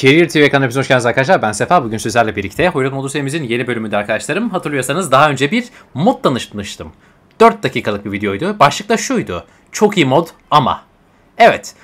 Career TV kanalına hepiniz hoş geldiniz arkadaşlar. Ben Sefa. Bugün sizlerle birlikte Hoyrat modu serimizin yeni bölümünde arkadaşlarım. Hatırlıyorsanız daha önce bir mod tanıştırmıştım. 4 dakikalık bir videoydu. Başlık da şuydu. Çok iyi mod ama. Evet.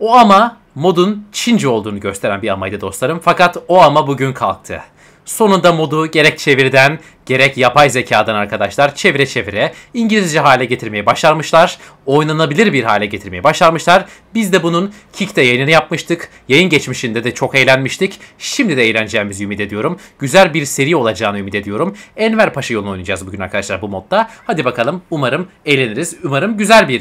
O ama modun Çince olduğunu gösteren bir amaydı dostlarım. Fakat o ama bugün kalktı. Sonunda modu gerek çeviriden gerek yapay zekadan arkadaşlar çevire çevire İngilizce hale getirmeyi başarmışlar. Oynanabilir bir hale getirmeyi başarmışlar. Biz de bunun Kick'te yayınını yapmıştık. Yayın geçmişinde de çok eğlenmiştik. Şimdi de eğleneceğimizi ümit ediyorum. Güzel bir seri olacağını ümit ediyorum. Enver Paşa yolunu oynayacağız bugün arkadaşlar bu modda. Hadi bakalım umarım eğleniriz. Umarım güzel bir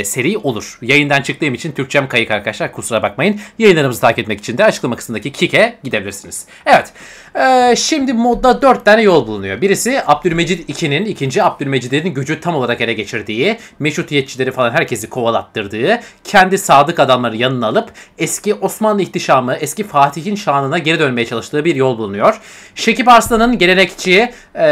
e, seri olur. Yayından çıktığım için Türkçem kayık arkadaşlar kusura bakmayın. Yayınlarımızı takip etmek için de açıklama kısmındaki Kick'e gidebilirsiniz. Evet. E, şimdi modda 4'ten tane yol bulunuyor. Birisi Abdülmecid II'nin, ikinci Abdülmecid'in gücü tam olarak ele geçirdiği, meşrutiyetçileri falan herkesi kovalattırdığı, kendi sadık adamları yanına alıp eski Osmanlı ihtişamı, eski Fatih'in şanına geri dönmeye çalıştığı bir yol bulunuyor. Şekip Arslan'ın gelenekçi, e,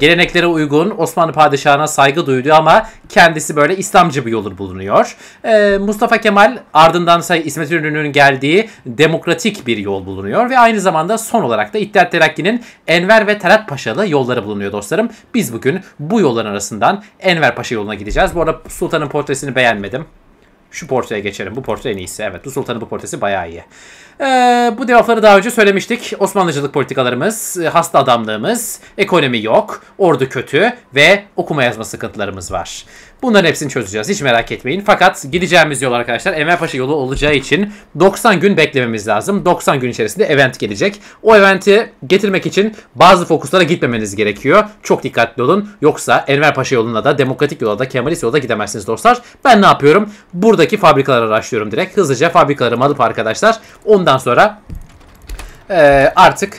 geleneklere uygun Osmanlı padişahına saygı duyduğu ama kendisi böyle İslamcı bir yolur bulunuyor. E, Mustafa Kemal ardından İsmet İnönü'nün geldiği demokratik bir yol bulunuyor ve aynı zamanda son olarak da İttihat Terakki'nin Enver ve Talat Paşalı yolları bulunuyor dostlarım. Biz bugün bu yolların arasından Enver Paşa yoluna gideceğiz. Bu arada Sultan'ın portresini beğenmedim. Şu portreye geçelim. Bu portre en iyisi. Evet. Bu Sultan'ın bu portresi bayağı iyi. Ee, bu cevapları daha önce söylemiştik. Osmanlıcılık politikalarımız, hasta adamlığımız, ekonomi yok, ordu kötü ve okuma yazma sıkıntılarımız var. Bunların hepsini çözeceğiz. Hiç merak etmeyin. Fakat gideceğimiz yol arkadaşlar Enverpaşa yolu olacağı için 90 gün beklememiz lazım. 90 gün içerisinde event gelecek. O eventi getirmek için bazı fokuslara gitmemeniz gerekiyor. Çok dikkatli olun. Yoksa Enverpaşa yoluna da demokratik yola da Kemalist yola da gidemezsiniz dostlar. Ben ne yapıyorum? Buradaki fabrikaları araştırıyorum direkt. Hızlıca fabrikaları alıp arkadaşlar ondan sonra ee, artık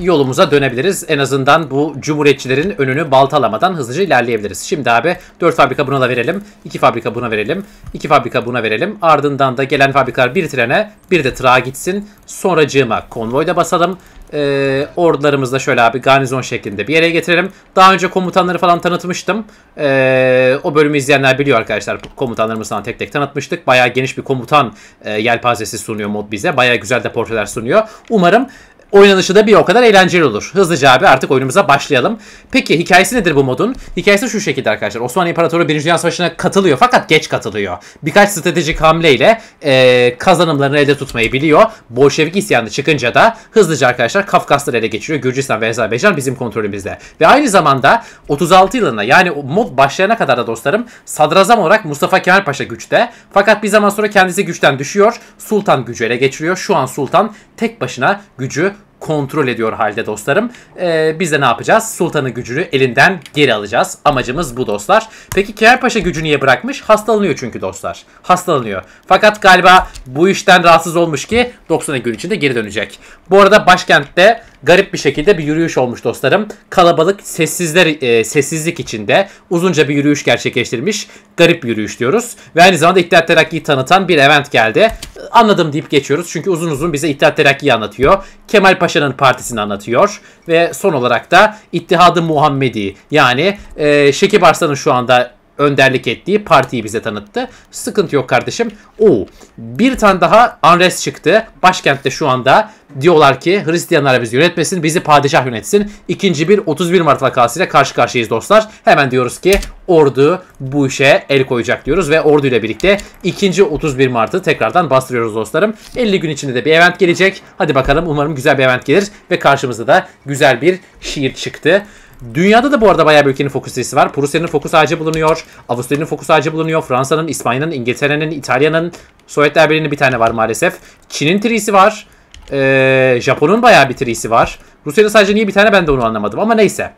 yolumuza dönebiliriz. En azından bu cumhuriyetçilerin önünü baltalamadan hızlıca ilerleyebiliriz. Şimdi abi 4 fabrika buna da verelim. 2 fabrika buna verelim. 2 fabrika buna verelim. Ardından da gelen fabrikalar bir trene bir de trağa gitsin. Sonracığıma konvoyda basalım. Ee, ordularımızı da şöyle abi garnizon şeklinde bir yere getirelim. Daha önce komutanları falan tanıtmıştım. Ee, o bölümü izleyenler biliyor arkadaşlar. Komutanlarımızı falan tek tek tanıtmıştık. Bayağı geniş bir komutan e, yelpazesi sunuyor mod bize. Bayağı güzel de portreler sunuyor. Umarım Oynanışı da bir o kadar eğlenceli olur. Hızlıca abi artık oyunumuza başlayalım. Peki hikayesi nedir bu modun? Hikayesi şu şekilde arkadaşlar. Osmanlı İmparatoru 1. Dünya Savaşı'na katılıyor fakat geç katılıyor. Birkaç stratejik hamleyle e, kazanımlarını elde tutmayı biliyor. Bolşevik isyanı çıkınca da hızlıca arkadaşlar Kafkasları ele geçiriyor. Gürcistan ve Azerbaycan bizim kontrolümüzde. Ve aynı zamanda 36 yılına yani mod başlayana kadar da dostlarım sadrazam olarak Mustafa Kemal Paşa güçte. Fakat bir zaman sonra kendisi güçten düşüyor. Sultan gücü ele geçiriyor. Şu an Sultan tek başına gücü kontrol ediyor halde dostlarım. Ee, biz de ne yapacağız? Sultan'ı gücünü elinden geri alacağız. Amacımız bu dostlar. Peki Kerpaşa gücü niye bırakmış? Hastalanıyor çünkü dostlar. Hastalanıyor. Fakat galiba bu işten rahatsız olmuş ki 90 gün içinde geri dönecek. Bu arada başkentte garip bir şekilde bir yürüyüş olmuş dostlarım. Kalabalık sessizler e, sessizlik içinde uzunca bir yürüyüş gerçekleştirmiş. Garip bir yürüyüş diyoruz. Ve aynı zamanda İttihat Terakki'yi tanıtan bir event geldi. Anladım deyip geçiyoruz. Çünkü uzun uzun bize İttihat Terakki'yi anlatıyor. Kemal Paşa'nın partisini anlatıyor. Ve son olarak da İttihadı Muhammedi yani e, Şekip Arslan'ın şu anda önderlik ettiği partiyi bize tanıttı. Sıkıntı yok kardeşim. Oo, bir tane daha unrest çıktı. Başkentte şu anda diyorlar ki Hristiyanlar bizi yönetmesin, bizi padişah yönetsin. İkinci bir 31 Mart vakasıyla karşı karşıyayız dostlar. Hemen diyoruz ki ordu bu işe el koyacak diyoruz ve orduyla birlikte ikinci 31 Mart'ı tekrardan bastırıyoruz dostlarım. 50 gün içinde de bir event gelecek. Hadi bakalım umarım güzel bir event gelir ve karşımızda da güzel bir şiir çıktı. Dünyada da bu arada bayağı bir ülkenin fokus listesi var. Prusya'nın fokus ağacı bulunuyor. Avusturya'nın fokus ağacı bulunuyor. Fransa'nın, İspanya'nın, İngiltere'nin, İtalya'nın, Sovyetler Birliği'nin bir tane var maalesef. Çin'in trisi var. Ee, Japon'un bayağı bir trisi var. Rusya'nın sadece niye bir tane ben de onu anlamadım ama neyse.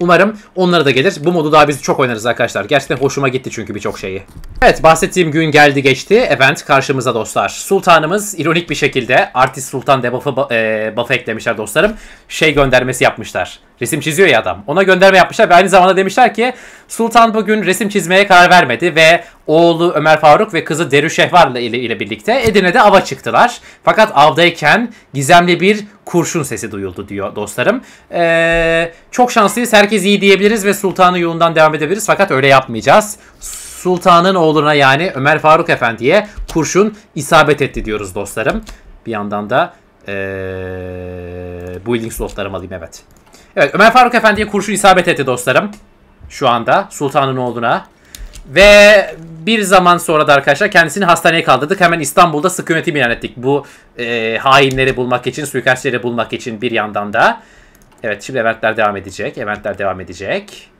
Umarım onlara da gelir. Bu modu daha biz çok oynarız arkadaşlar. Gerçekten hoşuma gitti çünkü birçok şeyi. Evet bahsettiğim gün geldi geçti. Event karşımıza dostlar. Sultanımız ironik bir şekilde Artist Sultan debuff'ı e, buff eklemişler dostlarım. Şey göndermesi yapmışlar. Resim çiziyor ya adam. Ona gönderme yapmışlar ve aynı zamanda demişler ki Sultan bugün resim çizmeye karar vermedi ve oğlu Ömer Faruk ve kızı Derüşehvar ile, ile birlikte Edirne'de ava çıktılar. Fakat avdayken gizemli bir kurşun sesi duyuldu diyor dostlarım. Ee, çok şanslıyız herkes iyi diyebiliriz ve Sultan'ın yolundan devam edebiliriz fakat öyle yapmayacağız. Sultan'ın oğluna yani Ömer Faruk Efendi'ye kurşun isabet etti diyoruz dostlarım. Bir yandan da ee, ilginç dostlarım alayım evet. Evet Ömer Faruk Efendi'ye kurşun isabet etti dostlarım. Şu anda sultanın oğluna. Ve bir zaman sonra da arkadaşlar kendisini hastaneye kaldırdık. Hemen İstanbul'da sıkı yönetim ilan ettik. Bu e, hainleri bulmak için, suikastçileri bulmak için bir yandan da. Evet şimdi eventler devam edecek. Eventler devam edecek.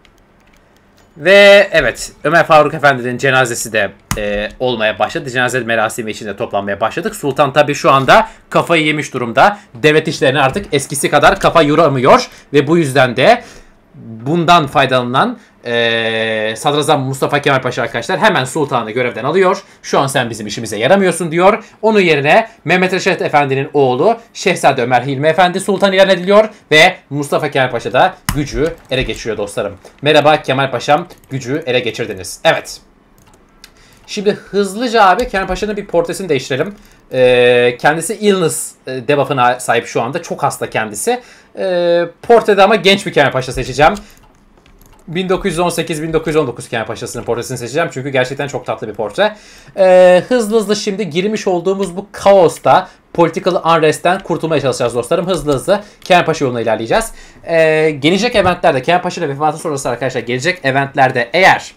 Ve evet Ömer Faruk Efendi'nin cenazesi de e, olmaya başladı. Cenaze merasimi için de toplanmaya başladık. Sultan tabi şu anda kafayı yemiş durumda. Devlet işlerine artık eskisi kadar kafa yoramıyor. Ve bu yüzden de bundan faydalanan ee, Sadrazam Mustafa Kemal Paşa arkadaşlar hemen sultanı görevden alıyor. Şu an sen bizim işimize yaramıyorsun diyor. Onun yerine Mehmet Reşat Efendi'nin oğlu Şehzade Ömer Hilmi Efendi sultan ilan ediliyor ve Mustafa Kemal Paşa da gücü ele geçiriyor dostlarım. Merhaba Kemal Paşam gücü ele geçirdiniz. Evet. Şimdi hızlıca abi Kemal Paşa'nın bir portresini değiştirelim. Ee, kendisi illness e, debuff'ına sahip şu anda. Çok hasta kendisi. Ee, portrede ama genç bir Kemal Paşa seçeceğim. 1918-1919 Kemal Paşa'sının portresini seçeceğim çünkü gerçekten çok tatlı bir portre. Ee, hızlı hızlı şimdi girmiş olduğumuz bu kaosta political unrest'ten kurtulmaya çalışacağız dostlarım. Hızlı hızlı Kemal Paşa yoluna ilerleyeceğiz. Ee, gelecek eventlerde Kemal Paşa'nın vefatı sonrası arkadaşlar gelecek eventlerde eğer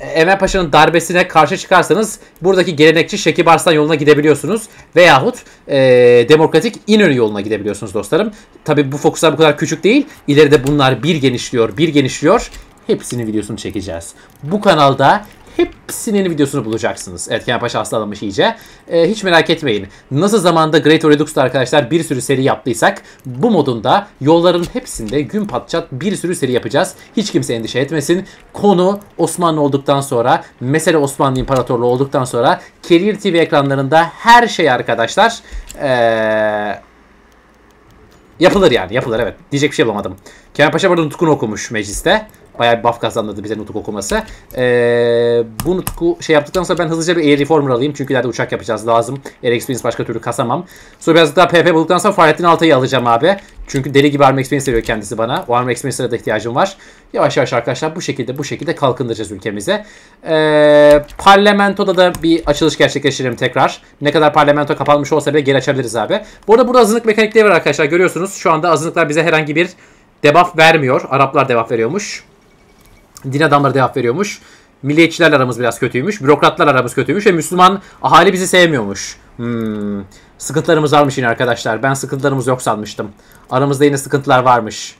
Enver Paşa'nın darbesine karşı çıkarsanız buradaki gelenekçi Şekip Arslan yoluna gidebiliyorsunuz. Veyahut e, demokratik İnönü yoluna gidebiliyorsunuz dostlarım. Tabi bu fokuslar bu kadar küçük değil. İleride bunlar bir genişliyor, bir genişliyor. Hepsinin videosunu çekeceğiz. Bu kanalda Hepsinin videosunu bulacaksınız. Evet Kenan Paşa hastalanmış iyice. E, hiç merak etmeyin. Nasıl zamanda Great Redux'ta arkadaşlar bir sürü seri yaptıysak bu modunda yolların hepsinde gün patçat bir sürü seri yapacağız. Hiç kimse endişe etmesin. Konu Osmanlı olduktan sonra, mesele Osmanlı İmparatorluğu olduktan sonra Kerir TV ekranlarında her şey arkadaşlar eee Yapılır yani yapılır evet. Diyecek bir şey bulamadım. Kemal Paşa burada nutkunu okumuş mecliste. Bayağı bir buff kazandırdı bize Nutuk okuması. Ee, bu Nutuk'u şey yaptıktan sonra ben hızlıca bir Air Reformer alayım. Çünkü ileride uçak yapacağız lazım. Air Experience başka türlü kasamam. Sonra biraz daha PP bulduktan sonra Fahrettin Altay'ı alacağım abi. Çünkü deli gibi Armor Experience seviyor kendisi bana. O Armor Experience'lere de ihtiyacım var. Yavaş yavaş arkadaşlar bu şekilde bu şekilde kalkındıracağız ülkemize. Ee, parlamentoda da bir açılış gerçekleştirelim tekrar. Ne kadar parlamento kapanmış olsa bile geri açabiliriz abi. Bu arada burada azınlık mekanikleri var arkadaşlar. Görüyorsunuz şu anda azınlıklar bize herhangi bir debuff vermiyor. Araplar debuff veriyormuş din adamları cevap veriyormuş. Milliyetçilerle aramız biraz kötüymüş. Bürokratlar aramız kötüymüş ve Müslüman ahali bizi sevmiyormuş. Hmm. Sıkıntılarımız varmış yine arkadaşlar. Ben sıkıntılarımız yok sanmıştım. Aramızda yine sıkıntılar varmış.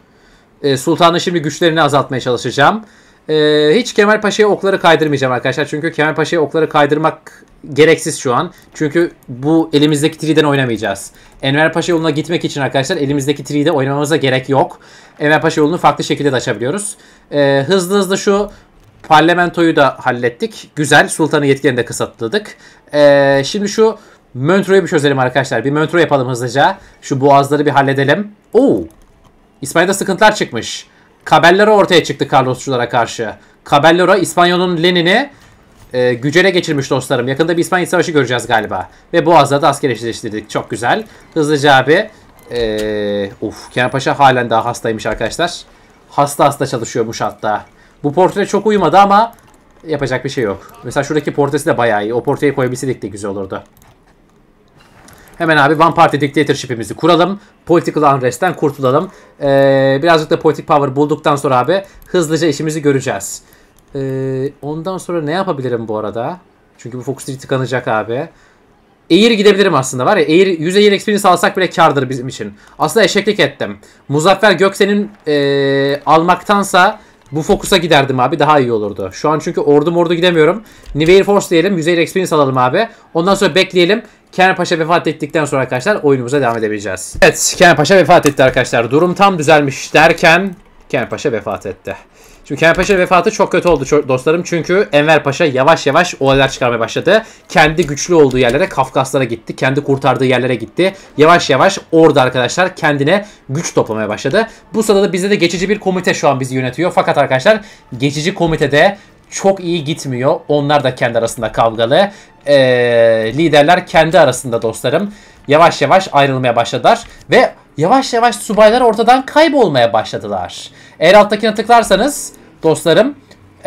Ee, Sultan'ın şimdi güçlerini azaltmaya çalışacağım. Ee, hiç Kemal Paşa'ya okları kaydırmayacağım arkadaşlar. Çünkü Kemal Paşa'ya okları kaydırmak gereksiz şu an. Çünkü bu elimizdeki triden oynamayacağız. Enver Paşa yoluna gitmek için arkadaşlar elimizdeki tride oynamamıza gerek yok. Enver Paşa yolunu farklı şekilde de açabiliyoruz. Ee, hızlı hızlı şu parlamentoyu da hallettik. Güzel. Sultan'ın yetkilerini de kısıtladık. Ee, şimdi şu Möntro'yu bir çözelim arkadaşlar. Bir Möntro yapalım hızlıca. Şu boğazları bir halledelim. Oo. İspanya'da sıkıntılar çıkmış. Kabellero ortaya çıktı Carlosçulara karşı. Kabellero İspanyol'un Lenin'i e, ee, gücele geçirmiş dostlarım. Yakında bir İspanya Savaşı göreceğiz galiba. Ve Boğaz'da da asker eşleştirdik. Çok güzel. Hızlıca abi. E, uf Kenan Paşa halen daha hastaymış arkadaşlar. Hasta hasta çalışıyormuş hatta. Bu portre çok uyumadı ama yapacak bir şey yok. Mesela şuradaki portresi de bayağı iyi. O portreyi koyabilseydik de güzel olurdu. Hemen abi One Party Dictatorship'imizi kuralım. Political Unrest'ten kurtulalım. Ee, birazcık da politik power bulduktan sonra abi hızlıca işimizi göreceğiz. Ee, ondan sonra ne yapabilirim bu arada? Çünkü bu Focus 3 tıkanacak abi. Eğir gidebilirim aslında var ya. Eğir, 100 Eğir Experience alsak bile kardır bizim için. Aslında eşeklik ettim. Muzaffer Göksen'in e, ee, almaktansa bu fokusa giderdim abi daha iyi olurdu. Şu an çünkü ordu mordu gidemiyorum. New Force diyelim. 100 Air Experience alalım abi. Ondan sonra bekleyelim. Kenan Paşa vefat ettikten sonra arkadaşlar oyunumuza devam edebileceğiz. Evet Kenan Paşa vefat etti arkadaşlar. Durum tam düzelmiş derken Kenan Paşa vefat etti. Şimdi Kemal Paşa vefatı çok kötü oldu dostlarım. Çünkü Enver Paşa yavaş yavaş olaylar çıkarmaya başladı. Kendi güçlü olduğu yerlere Kafkaslara gitti. Kendi kurtardığı yerlere gitti. Yavaş yavaş orada arkadaşlar kendine güç toplamaya başladı. Bu sırada da bizde de geçici bir komite şu an bizi yönetiyor. Fakat arkadaşlar geçici komitede çok iyi gitmiyor. Onlar da kendi arasında kavgalı. Ee, liderler kendi arasında dostlarım yavaş yavaş ayrılmaya başladılar. Ve yavaş yavaş subaylar ortadan kaybolmaya başladılar. Eğer alttakine tıklarsanız dostlarım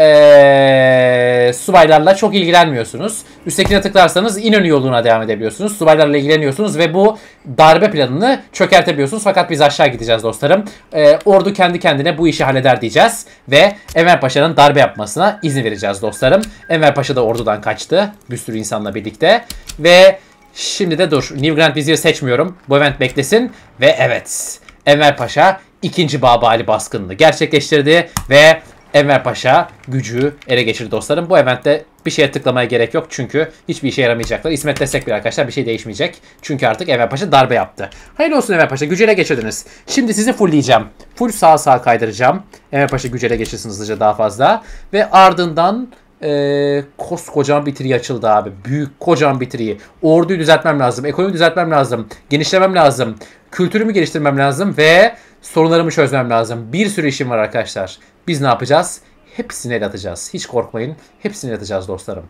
ee, subaylarla çok ilgilenmiyorsunuz. Üsttekine tıklarsanız İnönü yoluna devam edebiliyorsunuz. Subaylarla ilgileniyorsunuz ve bu darbe planını çökertebiliyorsunuz. Fakat biz aşağı gideceğiz dostlarım. E, ordu kendi kendine bu işi halleder diyeceğiz. Ve Enver Paşa'nın darbe yapmasına izin vereceğiz dostlarım. Enver Paşa da ordudan kaçtı. Bir sürü insanla birlikte. Ve şimdi de dur. New Grand Vizir seçmiyorum. Bu event beklesin. Ve evet. Enver Paşa 2. Babali baskınını gerçekleştirdi ve Enver Paşa gücü ele geçirdi dostlarım. Bu eventte bir şeye tıklamaya gerek yok çünkü hiçbir işe yaramayacaklar. İsmet destek bir arkadaşlar bir şey değişmeyecek. Çünkü artık Enver Paşa darbe yaptı. Hayırlı olsun Enver Paşa gücü ele geçirdiniz. Şimdi sizi fullleyeceğim. Full sağa sağa kaydıracağım. Enver Paşa gücü ele geçirsin hızlıca daha fazla. Ve ardından ee, koskocaman bitiri açıldı abi. Büyük kocaman bir triyi. Orduyu düzeltmem lazım. Ekonomi düzeltmem lazım. Genişlemem lazım. Kültürümü geliştirmem lazım ve sorunlarımı çözmem lazım. Bir sürü işim var arkadaşlar. Biz ne yapacağız? Hepsini el atacağız. Hiç korkmayın. Hepsini el atacağız dostlarım.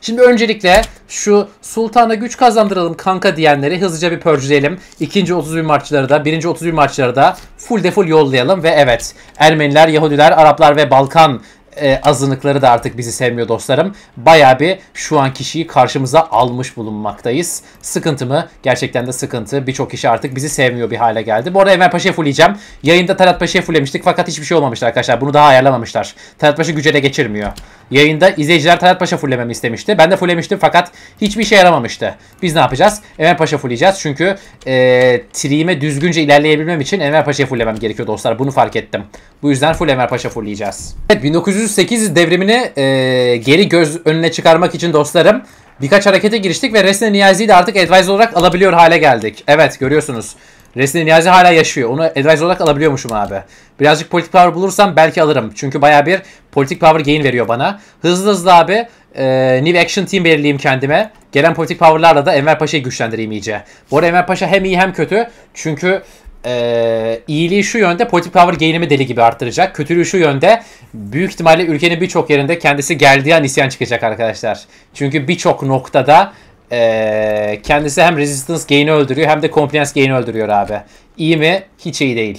Şimdi öncelikle şu sultana güç kazandıralım kanka diyenleri hızlıca bir pörcüleyelim. İkinci 30 bin marşçıları da, birinci 30 bin marşçıları da full de full yollayalım ve evet Ermeniler, Yahudiler, Araplar ve Balkan e, azınlıkları da artık bizi sevmiyor dostlarım. Baya bir şu an kişiyi karşımıza almış bulunmaktayız. Sıkıntı mı? Gerçekten de sıkıntı. Birçok kişi artık bizi sevmiyor bir hale geldi. Bu arada Enver Paşa'yı fulleyeceğim. Yayında Talat Paşa'yı fulllemiştik fakat hiçbir şey olmamıştı arkadaşlar. Bunu daha ayarlamamışlar. Talat Paşa güce de geçirmiyor. Yayında izleyiciler Talat Paşa fulllememi istemişti. Ben de fulllemiştim fakat hiçbir şey yaramamıştı. Biz ne yapacağız? Enver Paşa fullleyeceğiz. Çünkü e, triğime düzgünce ilerleyebilmem için Enver Paşa'yı fulllemem gerekiyor dostlar. Bunu fark ettim. Bu yüzden full Enver Paşa fullleyeceğiz. Evet 1900 508 devrimini e, geri göz önüne çıkarmak için dostlarım birkaç harekete giriştik ve Resne Niyazi'yi de artık advisor olarak alabiliyor hale geldik. Evet görüyorsunuz. Resne Niyazi hala yaşıyor. Onu advisor olarak alabiliyormuşum abi. Birazcık politik power bulursam belki alırım. Çünkü baya bir politik power gain veriyor bana. Hızlı hızlı abi e, New Action Team belirleyeyim kendime. Gelen politik powerlarla da Enver Paşa'yı güçlendireyim iyice. Bu arada Enver Paşa hem iyi hem kötü. Çünkü e, iyiliği şu yönde politik power gain'imi deli gibi arttıracak. Kötülüğü şu yönde büyük ihtimalle ülkenin birçok yerinde kendisi geldiği an isyan çıkacak arkadaşlar. Çünkü birçok noktada e, kendisi hem resistance gain'i öldürüyor hem de compliance gain'i öldürüyor abi. İyi mi? Hiç iyi değil.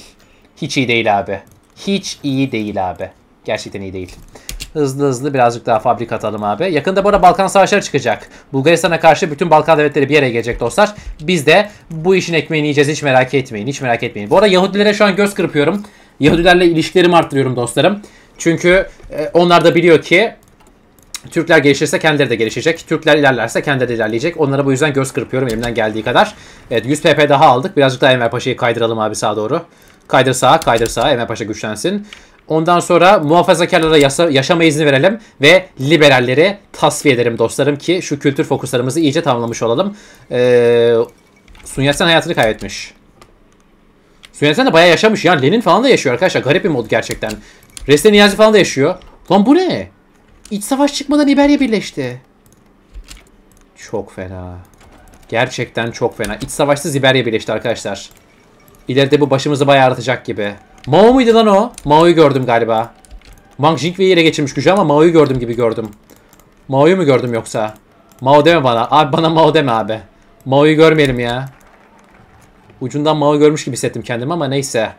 Hiç iyi değil abi. Hiç iyi değil abi. Gerçekten iyi değil. Hızlı hızlı birazcık daha fabrika atalım abi. Yakında bu arada Balkan Savaşları çıkacak. Bulgaristan'a karşı bütün Balkan devletleri bir yere gelecek dostlar. Biz de bu işin ekmeğini yiyeceğiz hiç merak etmeyin. Hiç merak etmeyin. Bu arada Yahudilere şu an göz kırpıyorum. Yahudilerle ilişkilerimi arttırıyorum dostlarım. Çünkü e, onlar da biliyor ki Türkler gelişirse kendileri de gelişecek. Türkler ilerlerse kendileri de ilerleyecek. Onlara bu yüzden göz kırpıyorum elimden geldiği kadar. Evet 100 PP daha aldık. Birazcık daha Enver Paşa'yı kaydıralım abi sağa doğru. Kaydır sağa, kaydır sağa. Enver Paşa güçlensin. Ondan sonra muhafazakarlara yasa, yaşama izni verelim ve liberalleri tasfiye edelim dostlarım ki şu kültür fokuslarımızı iyice tamamlamış olalım. Ee, Sun Yat-sen hayatını kaybetmiş. Sun Yat-sen de bayağı yaşamış. Yani Lenin falan da yaşıyor arkadaşlar. Garip bir mod gerçekten. Resne Niyazi falan da yaşıyor. Lan bu ne? İç savaş çıkmadan İberya birleşti. Çok fena. Gerçekten çok fena. İç savaşsız İberya birleşti arkadaşlar. İleride bu başımızı bayağı artacak gibi. Mao muydu lan o? Mao'yu gördüm galiba. Wang Jingwei yere geçirmiş gücü ama Mao'yu gördüm gibi gördüm. Mao'yu mu gördüm yoksa? Mao deme bana. Abi bana Mao deme abi. Mao'yu görmeyelim ya. Ucundan Mao görmüş gibi hissettim kendimi ama neyse.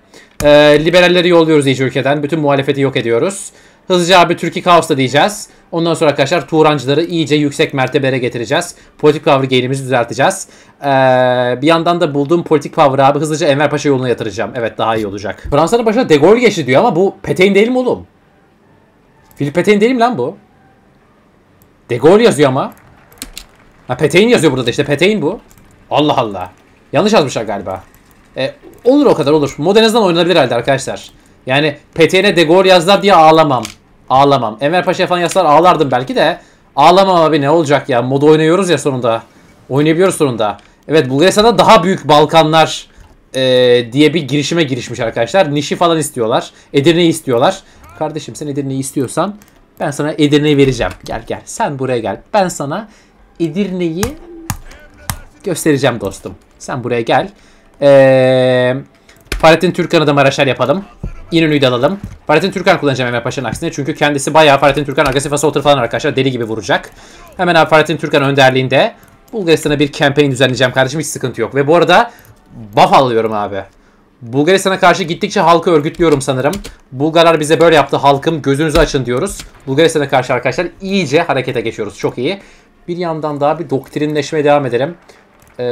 Ee, liberalleri yolluyoruz iyice ülkeden. Bütün muhalefeti yok ediyoruz. Hızlıca bir Türkiye Kaos'ta diyeceğiz. Ondan sonra arkadaşlar Turancıları iyice yüksek mertebere getireceğiz. Politik power gain'imizi düzelteceğiz. Ee, bir yandan da bulduğum politik power abi hızlıca Enver Paşa yoluna yatıracağım. Evet daha iyi olacak. Fransa'nın başına De Gaulle geçti diyor ama bu Petain değil mi oğlum? Philip Petain değil mi lan bu? De Gaulle yazıyor ama. Ha Petain yazıyor burada işte Petain bu. Allah Allah. Yanlış yazmışlar galiba. E, olur o kadar olur. Modernizden oynanabilir halde arkadaşlar. Yani PT'ne De Gaulle yazlar diye ağlamam. Ağlamam. Enver Paşa falan yazsalar ağlardım belki de. Ağlamam abi ne olacak ya. Moda oynuyoruz ya sonunda. Oynayabiliyoruz sonunda. Evet Bulgaristan'da daha büyük Balkanlar e, diye bir girişime girişmiş arkadaşlar. Nişi falan istiyorlar. Edirne'yi istiyorlar. Kardeşim sen Edirne'yi istiyorsan ben sana Edirne'yi vereceğim. Gel gel sen buraya gel. Ben sana Edirne'yi göstereceğim dostum. Sen buraya gel. Eee... Fahrettin Türkan'ı da Maraşar yapalım. İnönü'yü de alalım. Fahrettin Türkan kullanacağım Emre Paşa'nın aksine. Çünkü kendisi bayağı Fahrettin Türkan agresif assaulter falan arkadaşlar. Deli gibi vuracak. Hemen abi Fahrettin Türkan önderliğinde Bulgaristan'a bir campaign düzenleyeceğim kardeşim. Hiç sıkıntı yok. Ve bu arada buff alıyorum abi. Bulgaristan'a karşı gittikçe halkı örgütlüyorum sanırım. Bulgarlar bize böyle yaptı halkım gözünüzü açın diyoruz. Bulgaristan'a karşı arkadaşlar iyice harekete geçiyoruz. Çok iyi. Bir yandan daha bir doktrinleşmeye devam edelim. Ee,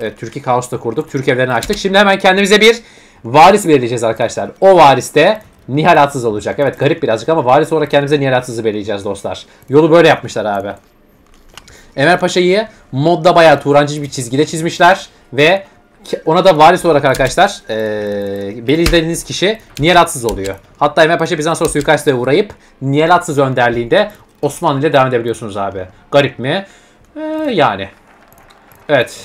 evet, Türkiye Kaos'ta kurduk. Türk evlerini açtık. Şimdi hemen kendimize bir Varis belirleyeceğiz arkadaşlar. O variste Nihal Atsız olacak. Evet garip birazcık ama varis olarak kendimize Nihal Atsız'ı belirleyeceğiz dostlar. Yolu böyle yapmışlar abi. Emel Paşa'yı modda bayağı turancı bir çizgide çizmişler. Ve ona da varis olarak arkadaşlar e, belirlediğiniz kişi Nihal Atsız oluyor. Hatta Emel Paşa Bizans ordusu suikastla uğrayıp Nihal Atsız önderliğinde Osmanlı ile devam edebiliyorsunuz abi. Garip mi? E, yani. Evet.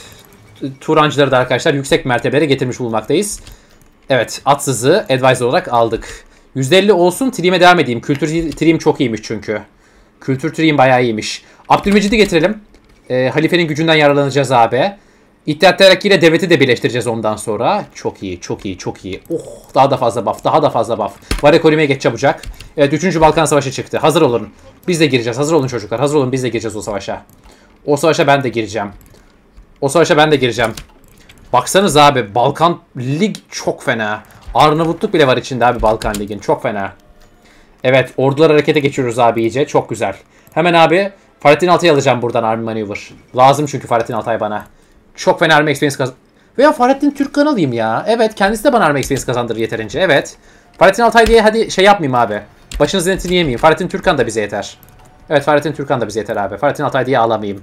Turancıları da arkadaşlar yüksek mertebelere getirmiş bulmaktayız. Evet Atsız'ı advisor olarak aldık. %50 olsun Trim'e devam edeyim. Kültür Trim çok iyiymiş çünkü. Kültür Trim bayağı iyiymiş. Abdülmecid'i getirelim. E, halifenin gücünden yararlanacağız abi. İttihat Terakki ile devleti de birleştireceğiz ondan sonra. Çok iyi, çok iyi, çok iyi. Oh, daha da fazla buff, daha da fazla buff. Var ekonomiye geç çabucak. Evet, 3. Balkan Savaşı çıktı. Hazır olun. Biz de gireceğiz. Hazır olun çocuklar. Hazır olun biz de gireceğiz o savaşa. O savaşa ben de gireceğim. O savaşa ben de gireceğim. Baksanız abi Balkan Lig çok fena. Arnavutluk bile var içinde abi Balkan Lig'in. Çok fena. Evet ordular harekete geçiyoruz abi iyice. Çok güzel. Hemen abi Fahrettin Altay'ı alacağım buradan Army Maneuver. Lazım çünkü Fahrettin Altay bana. Çok fena Army Experience kazan... Veya Fahrettin Türkkan alayım ya. Evet kendisi de bana Army Experience kazandırır yeterince. Evet. Fahrettin Altay diye hadi şey yapmayayım abi. Başınızın etini yemeyeyim. Fahrettin Türkkan da bize yeter. Evet Fahrettin Türkkan da bize yeter abi. Fahrettin Altay diye ağlamayayım.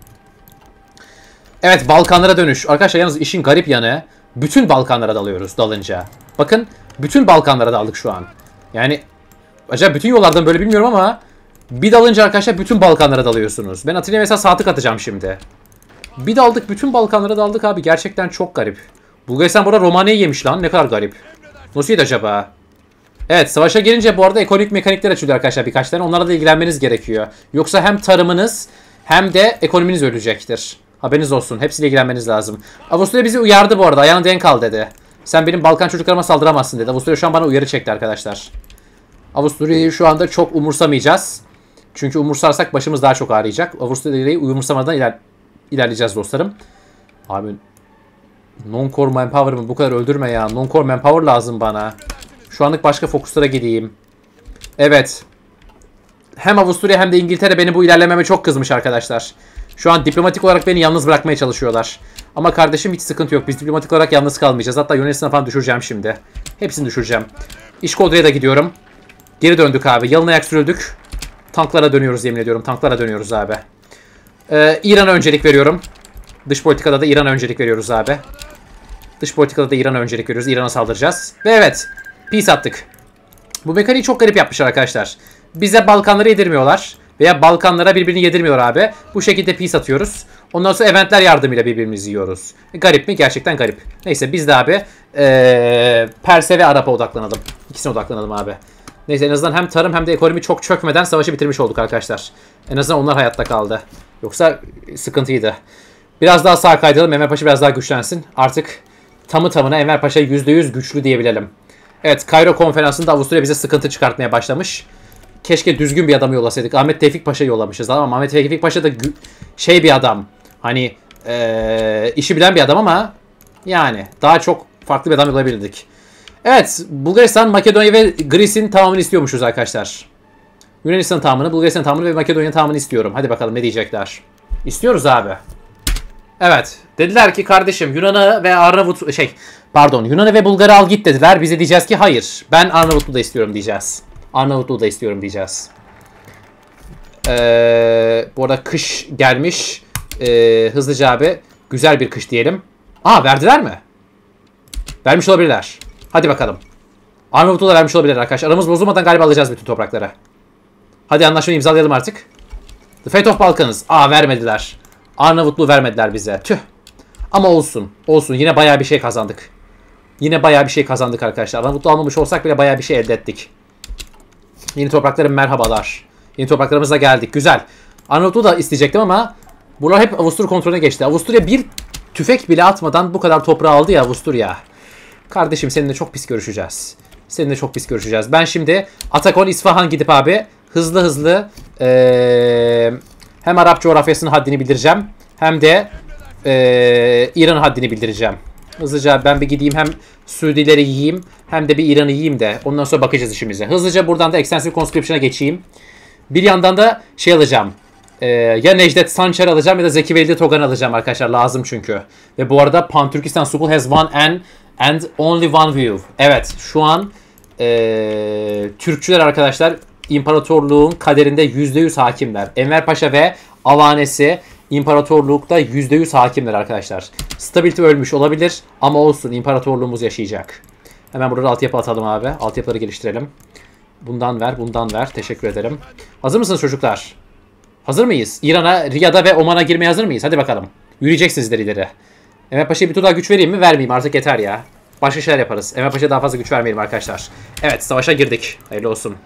Evet Balkanlara dönüş. Arkadaşlar yalnız işin garip yanı bütün Balkanlara dalıyoruz dalınca. Bakın bütün Balkanlara daldık şu an. Yani acaba bütün yollardan böyle bilmiyorum ama bir dalınca arkadaşlar bütün Balkanlara dalıyorsunuz. Ben Atilla mesela saatlik atacağım şimdi. Bir daldık bütün Balkanlara daldık abi. Gerçekten çok garip. Bulgaristan burada Romanya'yı yemiş lan. Ne kadar garip. Nasıl yedi acaba? Evet savaşa gelince bu arada ekonomik mekanikler açılıyor arkadaşlar birkaç tane. Onlara da ilgilenmeniz gerekiyor. Yoksa hem tarımınız hem de ekonominiz ölecektir. Haberiniz olsun. Hepsiyle ilgilenmeniz lazım. Avusturya bizi uyardı bu arada. Ayağını denk al dedi. Sen benim Balkan çocuklarıma saldıramazsın dedi. Avusturya şu an bana uyarı çekti arkadaşlar. Avusturya'yı şu anda çok umursamayacağız. Çünkü umursarsak başımız daha çok ağrıyacak. Avusturya'yı umursamadan iler ilerleyeceğiz dostlarım. Abi non-core manpower'ımı bu kadar öldürme ya. Non-core manpower lazım bana. Şu anlık başka fokuslara gideyim. Evet. Hem Avusturya hem de İngiltere beni bu ilerlememe çok kızmış arkadaşlar. Şu an diplomatik olarak beni yalnız bırakmaya çalışıyorlar. Ama kardeşim hiç sıkıntı yok. Biz diplomatik olarak yalnız kalmayacağız. Hatta Yunanistan'a falan düşüreceğim şimdi. Hepsini düşüreceğim. İşkodra'ya da gidiyorum. Geri döndük abi. Yalın ayak sürüldük. Tanklara dönüyoruz yemin ediyorum. Tanklara dönüyoruz abi. Ee, İran'a öncelik veriyorum. Dış politikada da İran'a öncelik veriyoruz abi. Dış politikada da İran'a öncelik veriyoruz. İran'a saldıracağız. Ve evet. Peace attık. Bu mekaniği çok garip yapmışlar arkadaşlar. Bize Balkanları yedirmiyorlar veya Balkanlara birbirini yedirmiyor abi. Bu şekilde pis atıyoruz. Ondan sonra eventler yardımıyla birbirimizi yiyoruz. Garip mi? Gerçekten garip. Neyse biz de abi ee, Perse ve Arap'a odaklanalım. İkisine odaklanalım abi. Neyse en azından hem tarım hem de ekonomi çok çökmeden savaşı bitirmiş olduk arkadaşlar. En azından onlar hayatta kaldı. Yoksa sıkıntıydı. Biraz daha sağ kaydıralım. Enver Paşa biraz daha güçlensin. Artık tamı tamına Enver Paşa %100 güçlü diyebilelim. Evet Kairo konferansında Avusturya bize sıkıntı çıkartmaya başlamış keşke düzgün bir adamı yollasaydık. Ahmet Tevfik Paşa'yı yollamışız ama Ahmet Tevfik Paşa da şey bir adam. Hani ee, işi bilen bir adam ama yani daha çok farklı bir adam olabilirdik. Evet Bulgaristan, Makedonya ve Gris'in tamamını istiyormuşuz arkadaşlar. Yunanistan tamamını, Bulgaristan tamamını ve Makedonya tamamını istiyorum. Hadi bakalım ne diyecekler. İstiyoruz abi. Evet. Dediler ki kardeşim Yunanı ve Arnavut şey pardon Yunanı ve Bulgar'ı al git dediler. Bize diyeceğiz ki hayır ben Arnavutlu da istiyorum diyeceğiz. Arnavutluğu da istiyorum diyeceğiz. Ee, bu arada kış gelmiş. Ee, hızlıca abi güzel bir kış diyelim. Aa verdiler mi? Vermiş olabilirler. Hadi bakalım. Arnavutluğu da vermiş olabilir arkadaşlar. Aramız bozulmadan galiba alacağız bütün toprakları. Hadi anlaşmayı imzalayalım artık. The Fate of Balkans. Aa vermediler. Arnavutlu vermediler bize. Tüh. Ama olsun. Olsun. Yine baya bir şey kazandık. Yine baya bir şey kazandık arkadaşlar. Arnavutlu almamış olsak bile baya bir şey elde ettik. Yeni topraklarım merhabalar. Yeni topraklarımıza geldik. Güzel. Arnavutluğu da isteyecektim ama buralar hep Avusturya kontrolüne geçti. Avusturya bir tüfek bile atmadan bu kadar toprağı aldı ya Avusturya. Kardeşim seninle çok pis görüşeceğiz. Seninle çok pis görüşeceğiz. Ben şimdi Atakon İsfahan gidip abi hızlı hızlı ee, hem Arap coğrafyasının haddini bildireceğim hem de ee, İran haddini bildireceğim. Hızlıca ben bir gideyim hem Suudileri yiyeyim hem de bir İran'ı yiyeyim de ondan sonra bakacağız işimize. Hızlıca buradan da Extensive Conscription'a geçeyim. Bir yandan da şey alacağım. Ee, ya Necdet Sançer alacağım ya da Zeki Veli Togan alacağım arkadaşlar. Lazım çünkü. Ve bu arada Pan Turkistan School has one and, and only one view. Evet şu an ee, Türkçüler arkadaşlar imparatorluğun kaderinde %100 hakimler. Enver Paşa ve avanesi imparatorlukta %100 hakimler arkadaşlar. Stability ölmüş olabilir ama olsun imparatorluğumuz yaşayacak. Hemen burada altyapı atalım abi. Altyapıları geliştirelim. Bundan ver, bundan ver. Teşekkür ederim. Hazır mısınız çocuklar? Hazır mıyız? İran'a, Riyad'a ve Oman'a girmeye hazır mıyız? Hadi bakalım. Yürüyeceksinizler ileri. Emel Paşa'ya bir tur daha güç vereyim mi? Vermeyeyim artık yeter ya. Başka şeyler yaparız. Emel Paşa'ya daha fazla güç vermeyelim arkadaşlar. Evet savaşa girdik. Hayırlı olsun.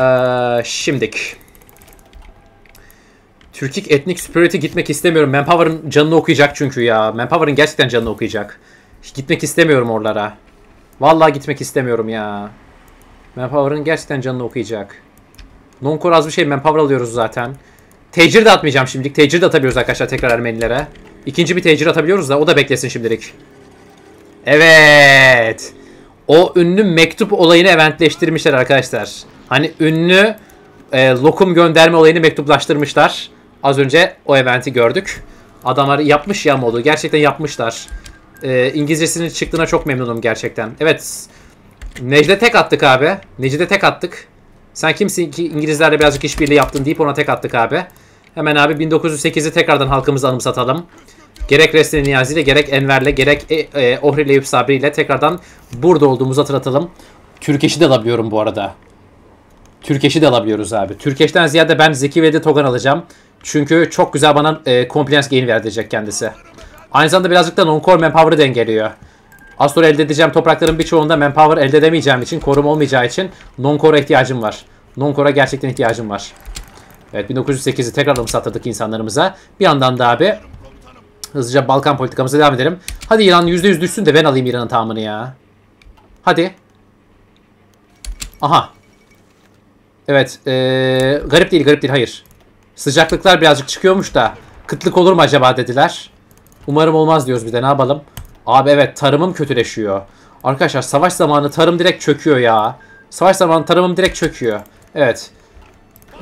Ee, şimdik. Türkik Etnik superiority gitmek istemiyorum. Manpower'ın canını okuyacak çünkü ya. Manpower'ın gerçekten canını okuyacak. gitmek istemiyorum oralara. Vallahi gitmek istemiyorum ya. Manpower'ın gerçekten canını okuyacak. Nonkor az bir şey manpower alıyoruz zaten. Tecir de atmayacağım şimdilik. Tecir de atabiliyoruz arkadaşlar tekrar Ermenilere. İkinci bir tecir atabiliyoruz da o da beklesin şimdilik. Evet. O ünlü mektup olayını eventleştirmişler arkadaşlar. Hani ünlü e, lokum gönderme olayını mektuplaştırmışlar. Az önce o eventi gördük. Adamlar yapmış ya modu. Gerçekten yapmışlar. E, İngilizcesinin çıktığına çok memnunum gerçekten. Evet. Necde tek attık abi. Necde tek attık. Sen kimsin ki İngilizlerle birazcık işbirliği yaptın deyip ona tek attık abi. Hemen abi 1908'i tekrardan halkımıza anımsatalım. Gerek Resmi Niyazi ile gerek Enver'le gerek e, e, Ohri ile Eyüp Sabri ile tekrardan burada olduğumuzu hatırlatalım. Türkeş'i de alabiliyorum bu arada. Türkeş'i de alabiliyoruz abi. Türkeş'ten ziyade ben Zeki ve de Togan alacağım. Çünkü çok güzel bana e, compliance gain verecek kendisi. Aynı zamanda birazcık da non-core manpower'ı dengeliyor. Az sonra elde edeceğim toprakların birçoğunda manpower elde edemeyeceğim için, korum olmayacağı için non-core'a ihtiyacım var. Non-core'a gerçekten ihtiyacım var. Evet 1908'i tekrar sattırdık insanlarımıza. Bir yandan da abi hızlıca Balkan politikamıza devam edelim. Hadi İran %100 düşsün de ben alayım İran'ın tamamını ya. Hadi. Aha. Evet. Ee, garip değil garip değil hayır. Sıcaklıklar birazcık çıkıyormuş da kıtlık olur mu acaba dediler. Umarım olmaz diyoruz bir de ne yapalım. Abi evet tarımım kötüleşiyor. Arkadaşlar savaş zamanı tarım direkt çöküyor ya. Savaş zamanı tarımım direkt çöküyor. Evet.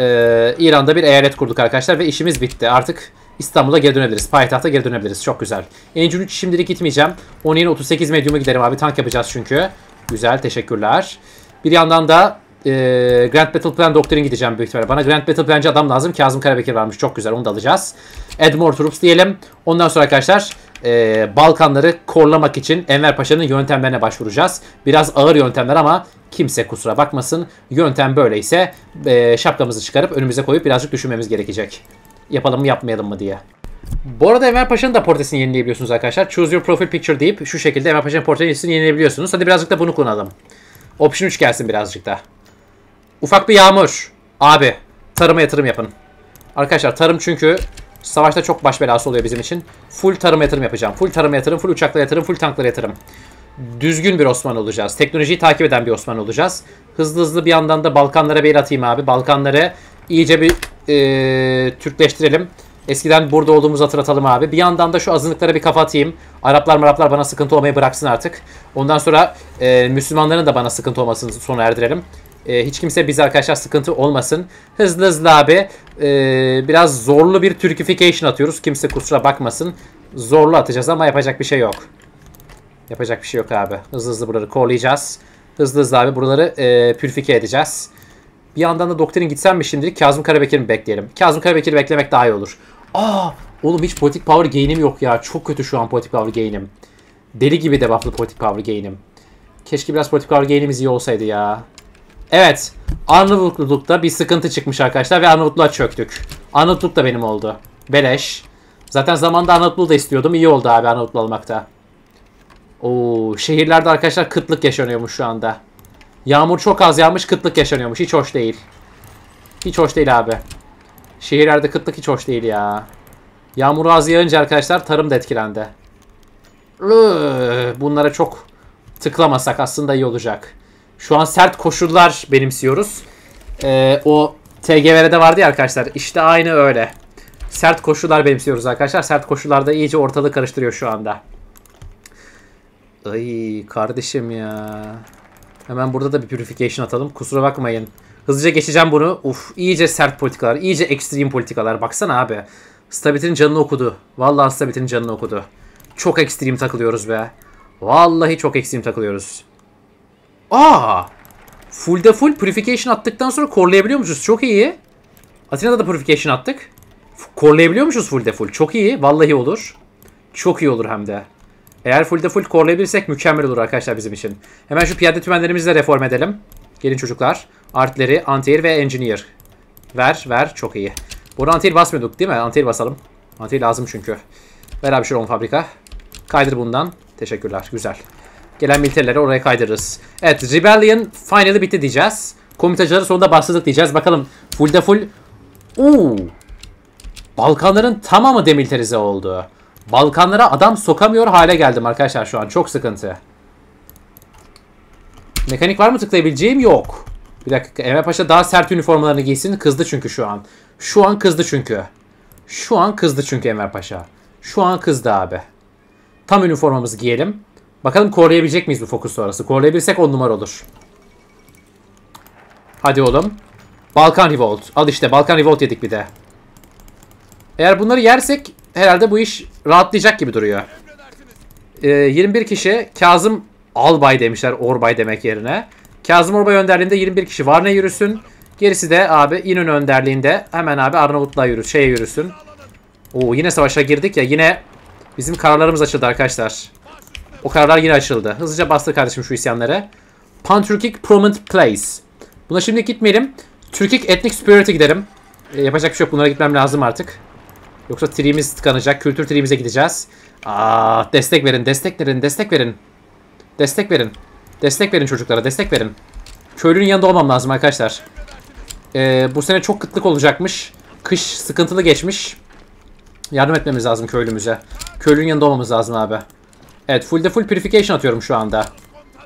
Ee, İran'da bir eyalet kurduk arkadaşlar ve işimiz bitti. Artık İstanbul'a geri dönebiliriz. Payitahta geri dönebiliriz. Çok güzel. Engine 3 şimdilik gitmeyeceğim. 10 yeni 38 medyuma giderim abi. Tank yapacağız çünkü. Güzel teşekkürler. Bir yandan da e, Grand Battle Plan Doktor'un gideceğim büyük ihtimalle. Bana Grand Battle Plan'cı adam lazım. Kazım Karabekir varmış. Çok güzel. Onu da alacağız. Edmore Troops diyelim. Ondan sonra arkadaşlar e, Balkanları korlamak için Enver Paşa'nın yöntemlerine başvuracağız. Biraz ağır yöntemler ama kimse kusura bakmasın. Yöntem böyleyse e, şapkamızı çıkarıp önümüze koyup birazcık düşünmemiz gerekecek. Yapalım mı yapmayalım mı diye. Bu arada Enver Paşa'nın da portresini yenileyebiliyorsunuz arkadaşlar. Choose your profile picture deyip şu şekilde Enver Paşa'nın portresini yenileyebiliyorsunuz. Hadi birazcık da bunu kullanalım. Option 3 gelsin birazcık da. Ufak bir yağmur. Abi tarıma yatırım yapın. Arkadaşlar tarım çünkü savaşta çok baş belası oluyor bizim için. Full tarıma yatırım yapacağım. Full tarıma yatırım, full uçakla yatırım, full tanklara yatırım. Düzgün bir Osmanlı olacağız. Teknolojiyi takip eden bir Osmanlı olacağız. Hızlı hızlı bir yandan da Balkanlara bir atayım abi. Balkanları iyice bir e, Türkleştirelim. Eskiden burada olduğumuzu hatırlatalım abi. Bir yandan da şu azınlıklara bir kafa atayım. Araplar maraplar bana sıkıntı olmayı bıraksın artık. Ondan sonra e, Müslümanların da bana sıkıntı olmasını sona erdirelim. E, hiç kimse biz arkadaşlar sıkıntı olmasın. Hızlı hızlı abi e, biraz zorlu bir Türkification atıyoruz. Kimse kusura bakmasın. Zorlu atacağız ama yapacak bir şey yok. Yapacak bir şey yok abi. Hızlı hızlı buraları korlayacağız. Hızlı hızlı abi buraları e, pürifike edeceğiz. Bir yandan da doktorin gitsen mi şimdilik Kazım Karabekir'i bekleyelim? Kazım Karabekir'i beklemek daha iyi olur. Aa, oğlum hiç politik power gain'im yok ya. Çok kötü şu an politik power gain'im. Deli gibi de bufflı politik power gain'im. Keşke biraz politik power gain'imiz iyi olsaydı ya. Evet. Arnavutluk'ta bir sıkıntı çıkmış arkadaşlar ve Arnavutluğa çöktük. Arnavutluk da benim oldu. Beleş. Zaten zamanda Arnavutluğu da istiyordum. İyi oldu abi Arnavutlu almakta. Oo, şehirlerde arkadaşlar kıtlık yaşanıyormuş şu anda. Yağmur çok az yağmış kıtlık yaşanıyormuş. Hiç hoş değil. Hiç hoş değil abi. Şehirlerde kıtlık hiç hoş değil ya. Yağmur az yağınca arkadaşlar tarım da etkilendi. Bunlara çok tıklamasak aslında iyi olacak. Şu an sert koşullar benimsiyoruz. Ee, o TGV'de vardı ya arkadaşlar. İşte aynı öyle. Sert koşullar benimsiyoruz arkadaşlar. Sert koşullarda iyice ortalığı karıştırıyor şu anda. Ay kardeşim ya. Hemen burada da bir purification atalım. Kusura bakmayın. Hızlıca geçeceğim bunu. Uf iyice sert politikalar. iyice ekstrem politikalar. Baksana abi. Stabit'in canını okudu. Vallahi Stabit'in canını okudu. Çok ekstrem takılıyoruz be. Vallahi çok ekstrem takılıyoruz. Aa! Full de full purification attıktan sonra korlayabiliyormuşuz. Çok iyi. Atina'da da purification attık. Korlayabiliyormuşuz full de full. Çok iyi. Vallahi olur. Çok iyi olur hem de. Eğer full de full korlayabilirsek mükemmel olur arkadaşlar bizim için. Hemen şu piyade tümenlerimizi de reform edelim. Gelin çocuklar. Artleri, antier ve engineer. Ver, ver. Çok iyi. Bunu antier basmıyorduk değil mi? Antier basalım. Antier lazım çünkü. Ver abi şu fabrika. Kaydır bundan. Teşekkürler. Güzel. Gelen militerleri oraya kaydırırız. Evet Rebellion finally bitti diyeceğiz. Komitacıları sonunda bastırdık diyeceğiz. Bakalım full de full. Uuu. Balkanların tamamı demilitarize oldu. Balkanlara adam sokamıyor hale geldim arkadaşlar şu an. Çok sıkıntı. Mekanik var mı tıklayabileceğim? Yok. Bir dakika. Emre Paşa daha sert üniformalarını giysin. Kızdı çünkü şu an. Şu an kızdı çünkü. Şu an kızdı çünkü Enver Paşa. Şu an kızdı abi. Tam üniformamızı giyelim. Bakalım koruyabilecek miyiz bu fokus sonrası? Koruyabilirsek on numara olur. Hadi oğlum. Balkan Revolt. Al işte Balkan Revolt yedik bir de. Eğer bunları yersek herhalde bu iş rahatlayacak gibi duruyor. Ee, 21 kişi Kazım Albay demişler Orbay demek yerine. Kazım Orbay önderliğinde 21 kişi Varna yürüsün. Gerisi de abi İnönü önderliğinde hemen abi Arnavutluğa yürü, şeye yürüsün. Oo yine savaşa girdik ya yine bizim kararlarımız açıldı arkadaşlar. O kararlar yine açıldı. Hızlıca bastı kardeşim şu isyanlara. Pan-Türkik Prominent Place. Buna şimdi gitmeyelim. Türkik Ethnic Superiority giderim. E, yapacak bir şey yok. Bunlara gitmem lazım artık. Yoksa triğimiz tıkanacak. Kültür triğimize gideceğiz. Aa, destek verin, destek verin, destek verin. Destek verin. Destek verin çocuklara, destek verin. Köylünün yanında olmam lazım arkadaşlar. Ee, bu sene çok kıtlık olacakmış. Kış sıkıntılı geçmiş. Yardım etmemiz lazım köylümüze. Köylünün yanında olmamız lazım abi. Evet full de full purification atıyorum şu anda.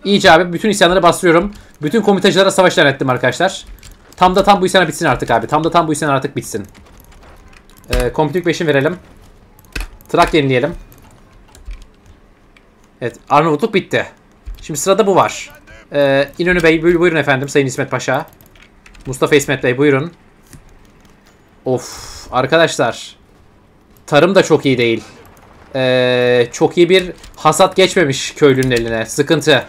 İyice abi bütün isyanları bastırıyorum. Bütün komitacılara savaşlar ettim arkadaşlar. Tam da tam bu isyan bitsin artık abi. Tam da tam bu isyan artık bitsin. Ee, Komplük 5'in verelim. Trak yenileyelim. Evet Arnavutluk bitti. Şimdi sırada bu var. Ee, İnönü Bey buyurun efendim Sayın İsmet Paşa. Mustafa İsmet Bey buyurun. Of arkadaşlar. Tarım da çok iyi değil. Ee, çok iyi bir hasat geçmemiş köylünün eline. Sıkıntı.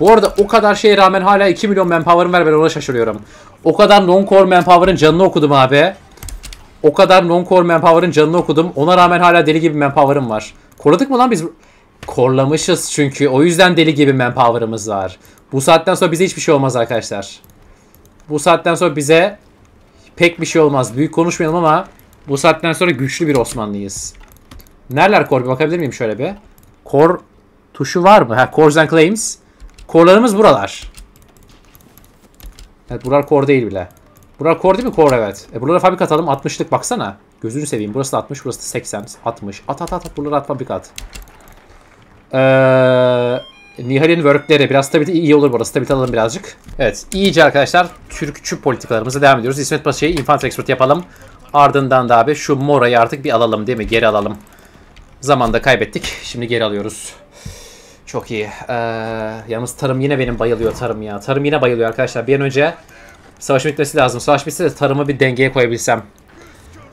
Bu arada o kadar şeye rağmen hala 2 milyon manpower'ım var ben ona şaşırıyorum. O kadar non-core manpower'ın canını okudum abi. O kadar non-core manpower'ın canını okudum. Ona rağmen hala deli gibi manpower'ım var. Korudık mı lan biz? Korlamışız çünkü. O yüzden deli gibi manpower'ımız var. Bu saatten sonra bize hiçbir şey olmaz arkadaşlar. Bu saatten sonra bize pek bir şey olmaz. Büyük konuşmayalım ama bu saatten sonra güçlü bir Osmanlıyız. Nereler core bir bakabilir miyim şöyle bir? Core tuşu var mı? Ha cores and claims. Core'larımız buralar. Evet buralar core değil bile. Buralar core değil mi? Core evet. E, buralara fabrika atalım. 60'lık baksana. Gözünü seveyim. Burası da 60. Burası da 80. 60. At at at. at. Buralara at fabrika at. Ee, Nihal'in workleri. Biraz stabil iyi olur burada. stabil alalım birazcık. Evet. iyice arkadaşlar. Türkçü politikalarımıza devam ediyoruz. İsmet Paşa'yı infantry expert yapalım. Ardından da abi şu morayı artık bir alalım değil mi? Geri alalım. Zaman da kaybettik. Şimdi geri alıyoruz. Çok iyi. Ee, yalnız tarım yine benim bayılıyor tarım ya. Tarım yine bayılıyor arkadaşlar. Bir an önce savaş bitmesi lazım. Savaş bitse de tarımı bir dengeye koyabilsem.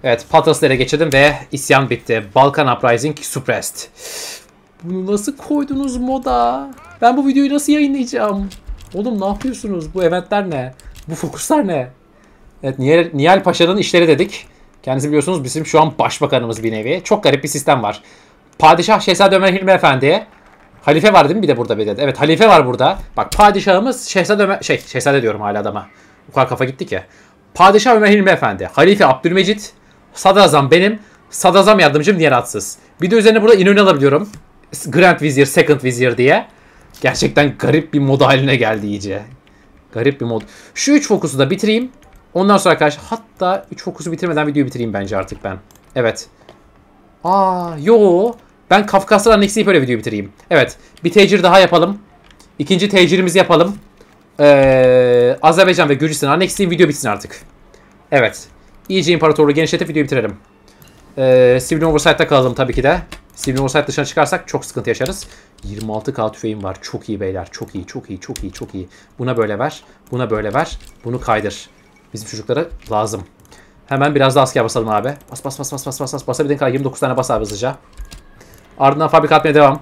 Evet Patras'lara geçirdim ve isyan bitti. Balkan Uprising suppressed. Bunu nasıl koydunuz moda? Ben bu videoyu nasıl yayınlayacağım? Oğlum ne yapıyorsunuz? Bu eventler ne? Bu fokuslar ne? Evet Nihal, Nihal Paşa'nın işleri dedik. Kendisi biliyorsunuz bizim şu an başbakanımız bir nevi. Çok garip bir sistem var. Padişah Şehzade Ömer Hilmi Efendi, Halife var değil mi bir de burada bir de. Evet halife var burada. Bak padişahımız Şehzade Ömer... Şey Şehzade diyorum hala adama. O kadar kafa gitti ki. Padişah Ömer Hilmi Efendi. Halife Abdülmecit. Sadrazam benim. Sadrazam yardımcım diğer atsız. Bir de üzerine burada inönü alabiliyorum. Grand Vizier, Second Vizier diye. Gerçekten garip bir moda haline geldi iyice. Garip bir mod. Şu üç fokusu da bitireyim. Ondan sonra arkadaşlar hatta 3 fokusu bitirmeden videoyu bitireyim bence artık ben. Evet. Aa yo. Ben Kafkaslar Annexi'yi böyle videoyu bitireyim. Evet. Bir tecir daha yapalım. İkinci tecirimizi yapalım. Ee, Azerbaycan ve Gürcistan Annexi'yi video bitsin artık. Evet. İyice imparatorluğu genişletip videoyu bitirelim. Ee, Sivil Oversight'ta kalalım tabii ki de. Sivil Oversight dışına çıkarsak çok sıkıntı yaşarız. 26K tüfeğim var. Çok iyi beyler. Çok iyi, çok iyi, çok iyi, çok iyi. Buna böyle ver. Buna böyle ver. Bunu kaydır. Bizim çocuklara lazım. Hemen biraz daha asker basalım abi. Bas bas bas bas bas bas bas. Basabildiğin kadar 29 tane bas abi hızlıca. Ardından fabrika atmaya devam.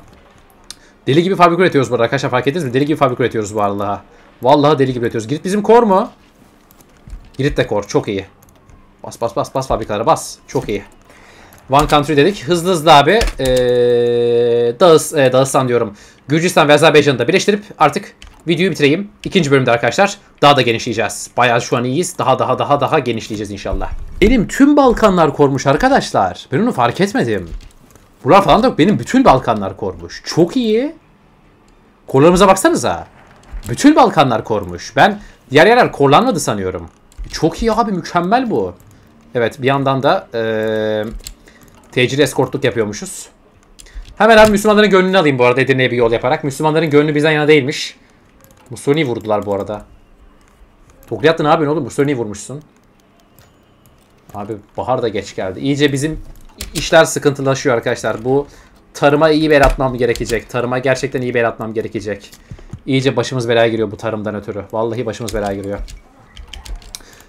Deli gibi fabrika üretiyoruz burada. arada arkadaşlar fark ettiniz mi? Deli gibi fabrika üretiyoruz bu arada. Vallahi deli gibi üretiyoruz. Girit bizim kor mu? Girit de kor. Çok iyi. Bas bas bas bas fabrikalara bas. Çok iyi. One Country dedik. Hızlı hızlı abi ee, Dağıs, e, Dağıstan diyorum. Gürcistan ve Azerbaycan'ı da birleştirip artık videoyu bitireyim. İkinci bölümde arkadaşlar daha da genişleyeceğiz. Bayağı şu an iyiyiz. Daha daha daha daha genişleyeceğiz inşallah. Benim tüm Balkanlar kormuş arkadaşlar. Ben onu fark etmedim. Buralar falan da yok. Benim bütün Balkanlar kormuş. Çok iyi. Korlarımıza baksanıza. Bütün Balkanlar kormuş. Ben diğer yerler korlanmadı sanıyorum. Çok iyi abi mükemmel bu. Evet bir yandan da... Ee Tecil eskortluk yapıyormuşuz. Hemen abi Müslümanların gönlünü alayım bu arada Edirne'ye bir yol yaparak. Müslümanların gönlü bizden yana değilmiş. Mussolini vurdular bu arada. Togliatti ne yapıyorsun oğlum? Mussolini vurmuşsun. Abi bahar da geç geldi. İyice bizim işler sıkıntılaşıyor arkadaşlar. Bu tarıma iyi bir el atmam gerekecek. Tarıma gerçekten iyi bir el atmam gerekecek. İyice başımız belaya giriyor bu tarımdan ötürü. Vallahi başımız belaya giriyor.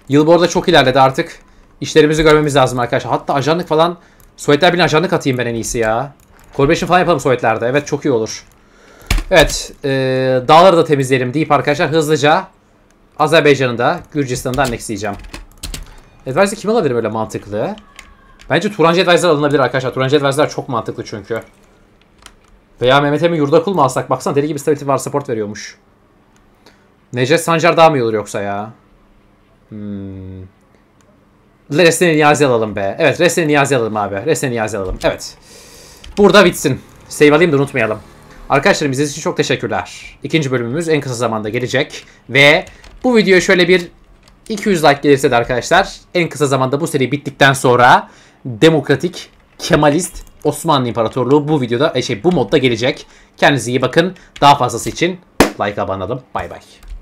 Yıl bu arada çok ilerledi artık. İşlerimizi görmemiz lazım arkadaşlar. Hatta ajanlık falan Sovyetler bir ajanlık katayım ben en iyisi ya. Collaboration falan yapalım Sovyetler'de. Evet çok iyi olur. Evet. E, dağları da temizleyelim deyip arkadaşlar hızlıca Azerbaycan'ı da Gürcistan'ı da annexleyeceğim. Advisor kim alabilir böyle mantıklı? Bence Turancı Advisor alınabilir arkadaşlar. Turancı Advisor çok mantıklı çünkü. Veya Mehmet Emin Yurdakul mu alsak? Baksana deli gibi stability var support veriyormuş. Necdet Sancar daha mı iyi olur yoksa ya? Hmm. Resne Niyazi alalım be. Evet Resne Niyazi alalım abi. Resne Niyazi alalım. Evet. Burada bitsin. Save alayım da unutmayalım. Arkadaşlarım izlediğiniz için çok teşekkürler. İkinci bölümümüz en kısa zamanda gelecek. Ve bu videoya şöyle bir 200 like gelirse de arkadaşlar en kısa zamanda bu seri bittikten sonra demokratik, kemalist Osmanlı İmparatorluğu bu videoda e, şey bu modda gelecek. Kendinize iyi bakın. Daha fazlası için like abone olun. Bay bay.